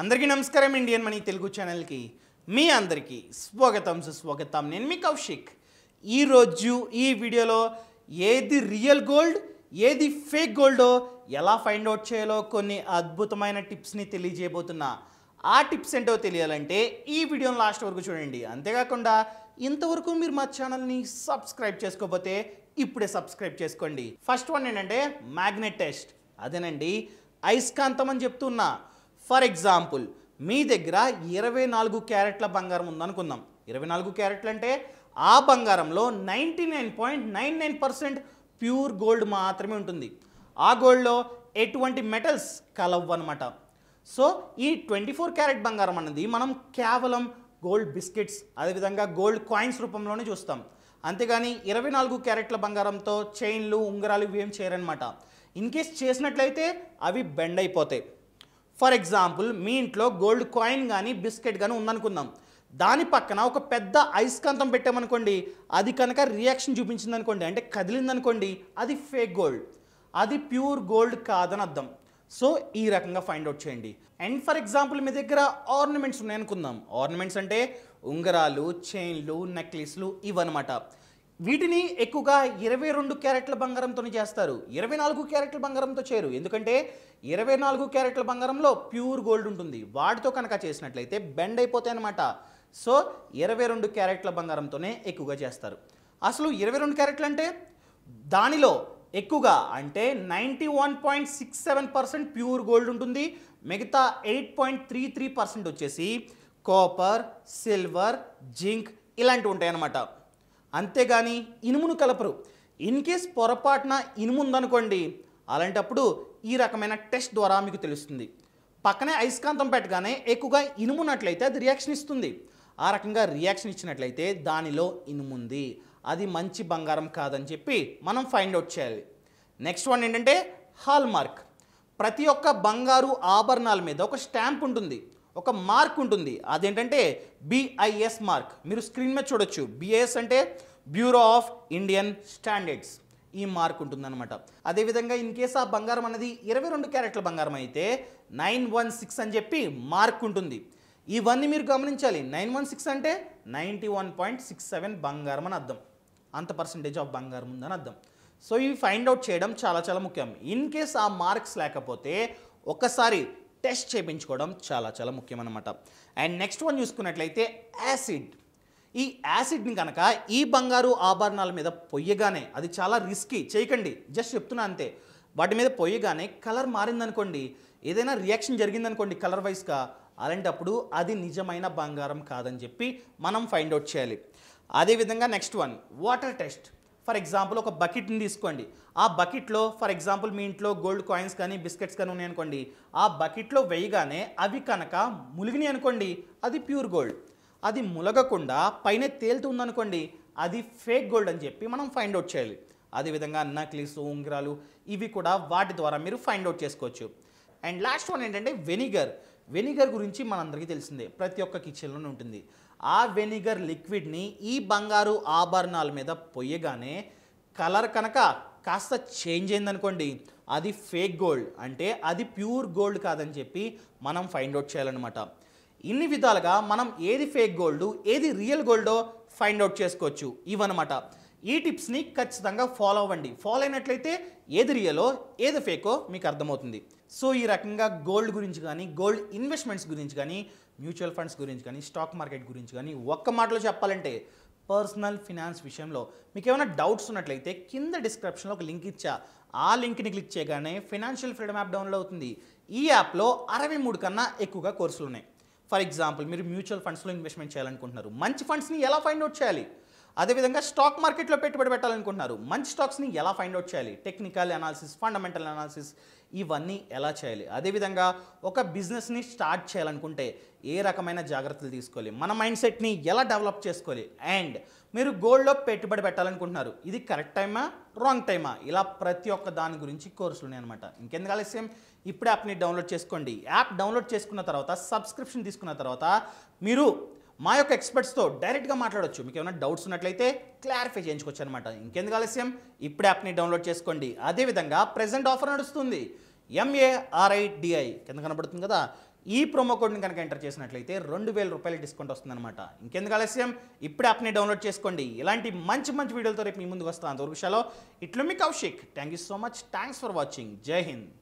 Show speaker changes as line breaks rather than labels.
అందరికీ నమస్కారం Indian money Telugu ఛానల్కి మీ అందరికీ స్వాగతం సుస్వాగతం నేను మీ కౌశిక్ ఈరోజు ఈ వీడియోలో ఏది రియల్ గోల్డ్ ఏది ఫేక్ గోల్డో ఎలా ఫైండ్ అవుట్ చేయాలో కొన్ని అద్భుతమైన టిప్స్ని తెలియజేయబోతున్నా ఆ టిప్స్ ఏంటో తెలియాలంటే ఈ వీడియోని లాస్ట్ వరకు చూడండి అంతేకాకుండా ఇంతవరకు మీరు మా ఛానల్ని సబ్స్క్రైబ్ చేసుకోకపోతే ఇప్పుడే సబ్స్క్రైబ్ చేసుకోండి ఫస్ట్ వన్ ఏంటంటే మ్యాగ్నెట్ టెస్ట్ అదేనండి అయస్కాంతం అని చెప్తున్నా ఫర్ ఎగ్జాంపుల్ మీ దగ్గర ఇరవై నాలుగు క్యారెట్ల బంగారం ఉందనుకుందాం ఇరవై నాలుగు క్యారెట్లు అంటే ఆ బంగారంలో ninety nine point nine nine percent pure gold మాత్రమే ఉంటుంది ఆ గోల్డ్లో ఎటువంటి మెటల్స్ కలవ్ అనమాట సో ఈ ట్వంటీ ఫోర్ క్యారెట్ బంగారం అన్నది మనం కేవలం గోల్డ్ బిస్కెట్స్ అదేవిధంగా గోల్డ్ కాయిన్స్ రూపంలోనే చూస్తాం అంతేగాని ఇరవై నాలుగు క్యారెట్ల బంగారంతో చైన్లు ఉంగరాలు ఇవేం చేయరనమాట ఇన్ కేస్ చేసినట్లయితే అవి బెండ్ అయిపోతాయి ఫర్ ఎగ్జాంపుల్ మీ ఇంట్లో గోల్డ్ కాయిన్ కానీ బిస్కెట్ కానీ ఉందనుకుందాం దాని పక్కన ఒక పెద్ద ఐస్కాంతం పెట్టామనుకోండి అది కనుక రియాక్షన్ చూపించింది అనుకోండి అంటే కదిలిందనుకోండి అది ఫేక్ గోల్డ్ అది ప్యూర్ గోల్డ్ కాదని అర్థం సో ఈ రకంగా ఫైండ్ అవుట్ చేయండి అండ్ ఫర్ ఎగ్జాంపుల్ మీ దగ్గర ఆర్నమెంట్స్ ఉన్నాయనుకుందాం ఆర్నమెంట్స్ అంటే ఉంగరాలు చైన్లు నెక్లెస్లు ఇవన్నమాట వీటిని ఎక్కువగా ఇరవై రెండు క్యారెట్ల బంగారంతో చేస్తారు ఇరవై నాలుగు క్యారెట్ల బంగారంతో చేయరు ఎందుకంటే ఇరవై నాలుగు క్యారెట్ల బంగారంలో ప్యూర్ గోల్డ్ ఉంటుంది వాటితో కనుక చేసినట్లయితే బెండ్ అయిపోతాయి అనమాట సో ఇరవై రెండు క్యారెట్ల బంగారంతోనే ఎక్కువగా చేస్తారు అసలు ఇరవై రెండు క్యారెట్లు అంటే దానిలో ఎక్కువగా అంటే ninety one point six seven percent pure gold ఉంటుంది మిగతా eight point three three percent వచ్చేసి కాపర్ సిల్వర్ జింక్ ఇలాంటివి ఉంటాయి అన్నమాట అంతేగాని ఇనుమును కలపరు ఇన్ కేస్ పొరపాటున ఇనుము ఉందనుకోండి అలాంటప్పుడు ఈ రకమైన టెస్ట్ ద్వారా మీకు తెలుస్తుంది పక్కనే అయస్కాంతం పెట్టగానే ఎక్కువగా ఇనుమున్నట్లయితే అది రియాక్షన్ ఇస్తుంది ఆ రకంగా రియాక్షన్ ఇచ్చినట్లయితే దానిలో ఇనుముంది అది మంచి బంగారం కాదని చెప్పి మనం ఫైండ్ అవుట్ చేయాలి నెక్స్ట్ వన్ ఏంటంటే హాల్మార్క్ ప్రతి ఒక్క బంగారు ఆభరణాల మీద ఒక స్టాంప్ ఉంటుంది ఒక మార్క్ ఉంటుంది అదేంటంటే బిఐఎస్ మార్క్ మీరు స్క్రీన్ మీద చూడొచ్చు బిఐఎస్ అంటే బ్యూరో ఆఫ్ ఇండియన్ స్టాండర్డ్స్ ఈ మార్క్ ఉంటుంది అనమాట అదేవిధంగా ఇన్ కేస్ ఆ బంగారం అనేది ఇరవై రెండు క్యారెట్ల బంగారం అయితే నైన్ వన్ సిక్స్ అని చెప్పి మార్క్ ఉంటుంది ఇవన్నీ మీరు గమనించాలి నైన్ వన్ సిక్స్ అంటే ninety one point six seven బంగారం అని అర్థం అంత పర్సంటేజ్ ఆఫ్ బంగారం ఉందని అర్థం సో ఇవి ఫైండ్ అవుట్ చేయడం చాలా చాలా ముఖ్యం ఇన్ కేస్ ఆ మార్క్స్ లేకపోతే ఒకసారి టెస్ట్ చేయించుకోవడం చాలా చాలా ముఖ్యం అనమాట అండ్ నెక్స్ట్ వన్ చూసుకున్నట్లయితే యాసిడ్ ఈ యాసిడ్ని కనుక ఈ బంగారు ఆభరణాల మీద పొయ్యగానే అది చాలా రిస్కీ చేయకండి జస్ట్ చెప్తున్నా అంతే వాటి మీద పొయ్యగానే కలర్ మారిందనుకోండి ఏదైనా రియాక్షన్ జరిగిందనుకోండి కలర్ వైజ్గా అలాంటప్పుడు అది నిజమైన బంగారం కాదని చెప్పి మనం ఫైండ్ అవుట్ చేయాలి అదేవిధంగా next one water test for example ఒక బకెట్ని తీసుకోండి ఆ బకెట్లో ఫర్ ఎగ్జాంపుల్ మీ ఇంట్లో గోల్డ్ కాయిన్స్ కానీ బిస్కెట్స్ కానీ ఉన్నాయనుకోండి ఆ బకెట్లో వేయగానే అవి కనుక ములిగినాయి అనుకోండి అది ప్యూర్ గోల్డ్ అది ములగకుండా పైన తేలుతుందనుకోండి అది ఫేక్ గోల్డ్ అని చెప్పి మనం ఫైండ్ అవుట్ చేయాలి అదేవిధంగా నక్లీస్ ఉంగరాలు ఇవి కూడా వాటి ద్వారా మీరు ఫైండ్ అవుట్ చేసుకోవచ్చు అండ్ లాస్ట్ వన్ ఏంటంటే వెనిగర్ వెనిగర్ గురించి మనందరికీ తెలిసిందే ప్రతి ఒక్క కిచెన్లోనే ఉంటుంది ఆ వెనిగర్ లిక్విడ్ని ఈ బంగారు ఆభరణాల మీద పొయ్యగానే కలర్ కనుక కాస్త చేంజ్ అయిందనుకోండి అది ఫేక్ గోల్డ్ అంటే అది ప్యూర్ గోల్డ్ కాదని చెప్పి మనం ఫైండ్ అవుట్ చేయాలన్నమాట ఇన్ని విధాలుగా మనం ఏది ఫేక్ గోల్డ్ ఏది రియల్ గోల్డో ఫైండ్ అవుట్ చేసుకోవచ్చు ఇవన్నమాట ఈ టిప్స్ని ఖచ్చితంగా ఫాలో అవ్వండి ఫాలో అయినట్లయితే ఏది రియలో ఏది ఫేకో మీకు అర్థమవుతుంది సో ఈ రకంగా గోల్డ్ గురించి కానీ గోల్డ్ ఇన్వెస్ట్మెంట్స్ గురించి కానీ మ్యూచువల్ ఫండ్స్ గురించి కానీ స్టాక్ మార్కెట్ గురించి కానీ ఒక్క మాటలో చెప్పాలంటే పర్సనల్ ఫినాన్స్ విషయంలో మీకు ఏమైనా డౌట్స్ ఉన్నట్లయితే కింద డిస్క్రిప్షన్లో ఒక లింక్ ఇచ్చా ఆ లింక్ని క్లిక్ చేయగానే ఫినాన్షియల్ ఫ్రీడమ్ యాప్ డౌన్లోడ్ అవుతుంది ఈ యాప్లో అరవై మూడు కన్నా ఎక్కువగా కోర్సులు ఉన్నాయి ఫర్ ఎగ్జాంపుల్ మీరు మ్యూచువల్ ఫండ్స్లో ఇన్వెస్ట్మెంట్ చేయాలనుకుంటున్నారు మంచి ఫండ్స్ని ఎలా ఫైండ్ అవుట్ చేయాలి అదేవిధంగా స్టాక్ మార్కెట్లో పెట్టుబడి పెట్టాలనుకుంటున్నారు మంచి స్టాక్స్ని ఎలా ఫైండ్ అవుట్ చేయాలి టెక్నికల్ అనాలిసిస్ ఫండమెంటల్ అనాలిసిస్ ఇవన్నీ ఎలా చేయాలి అదేవిధంగా ఒక బిజినెస్ని స్టార్ట్ చేయాలనుకుంటే ఏ రకమైన జాగ్రత్తలు తీసుకోవాలి మన మైండ్ సెట్ని ఎలా డెవలప్ చేసుకోవాలి అండ్ మీరు గోల్డ్లో పెట్టుబడి పెట్టాలనుకుంటున్నారు ఇది కరెక్ట్ టైమా రాంగ్ టైమా ఇలా ప్రతి ఒక్క దాని గురించి కోర్సులు ఉన్నాయి అనమాట ఇంకెందుకు ఆలస్యం ఇప్పుడు యాప్ని డౌన్లోడ్ చేసుకోండి యాప్ డౌన్లోడ్ చేసుకున్న తర్వాత సబ్స్క్రిప్షన్ తీసుకున్న తర్వాత మీరు మా యొక్క ఎక్స్పర్ట్స్తో డైరెక్ట్గా మాట్లాడవచ్చు మీకు ఏమైనా డౌట్స్ ఉన్నట్లయితే క్లారిఫై చేయించుకోవచ్చు అనమాట ఇంకెందుకు ఆలస్యం ఇప్పుడు యాప్ని డౌన్లోడ్ చేసుకోండి అదేవిధంగా ప్రజెంట్ ఆఫర్ నడుస్తుంది ఎంఏఆర్ఐడిఐ కింద కనబడుతుంది కదా ఈ ప్రోమో కోడ్ని కనుక ఎంటర్ చేసినట్లయితే రెండు వేల రూపాయల డిస్కౌంట్ వస్తుందన్నమాట ఇంకెందుకు ఆలస్యం ఇప్పుడు యాప్ని డౌన్లోడ్ చేసుకోండి ఇలాంటి మంచి మంచి వీడియోలతో రేపు మీ ముందుకు వస్తాను అంతవరకు విషయాలు ఇట్లు మీ Kaushik thank you so much thanks for watching జై హింద్